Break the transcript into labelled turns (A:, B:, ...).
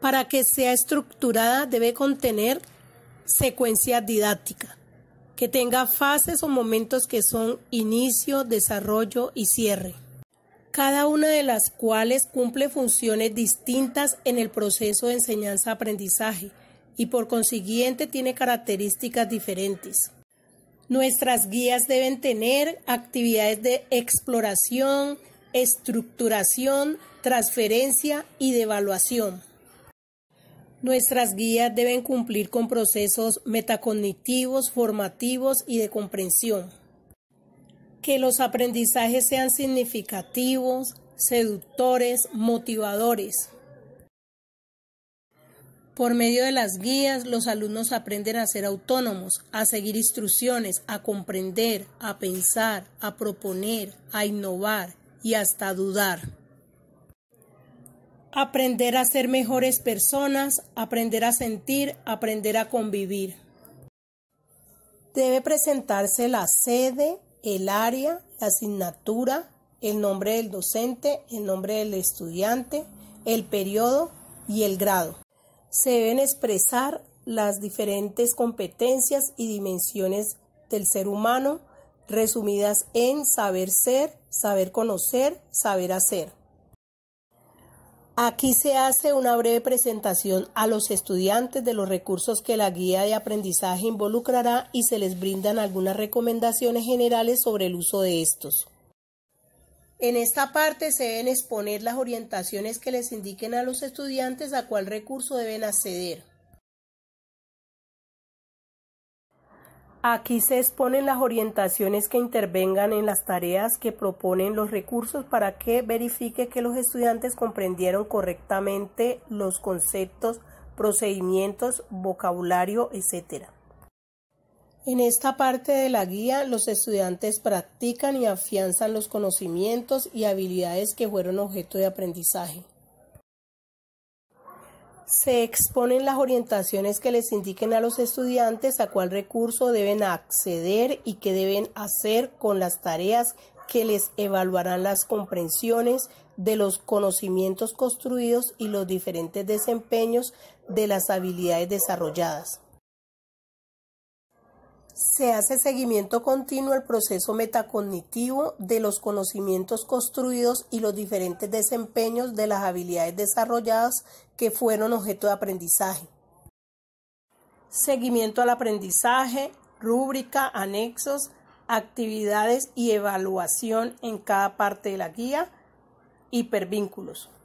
A: para que sea estructurada debe contener secuencia didáctica, que tenga fases o momentos que son inicio, desarrollo y cierre, cada una de las cuales cumple funciones distintas en el proceso de enseñanza-aprendizaje y por consiguiente tiene características diferentes. Nuestras guías deben tener actividades de exploración, estructuración, transferencia y de evaluación. Nuestras guías deben cumplir con procesos metacognitivos, formativos y de comprensión. Que los aprendizajes sean significativos, seductores, motivadores. Por medio de las guías, los alumnos aprenden a ser autónomos, a seguir instrucciones, a comprender, a pensar, a proponer, a innovar y hasta dudar aprender a ser mejores personas, aprender a sentir, aprender a convivir. Debe presentarse la sede, el área, la asignatura, el nombre del docente, el nombre del estudiante, el periodo y el grado. Se deben expresar las diferentes competencias y dimensiones del ser humano, resumidas en saber ser, saber conocer, saber hacer. Aquí se hace una breve presentación a los estudiantes de los recursos que la guía de aprendizaje involucrará y se les brindan algunas recomendaciones generales sobre el uso de estos. En esta parte se deben exponer las orientaciones que les indiquen a los estudiantes a cuál recurso deben acceder. Aquí se exponen las orientaciones que intervengan en las tareas que proponen los recursos para que verifique que los estudiantes comprendieron correctamente los conceptos, procedimientos, vocabulario, etc. En esta parte de la guía, los estudiantes practican y afianzan los conocimientos y habilidades que fueron objeto de aprendizaje se exponen las orientaciones que les indiquen a los estudiantes a cuál recurso deben acceder y qué deben hacer con las tareas que les evaluarán las comprensiones de los conocimientos construidos y los diferentes desempeños de las habilidades desarrolladas se hace seguimiento continuo al proceso metacognitivo de los conocimientos construidos y los diferentes desempeños de las habilidades desarrolladas que fueron objeto de aprendizaje. Seguimiento al aprendizaje, rúbrica, anexos, actividades y evaluación en cada parte de la guía, hipervínculos.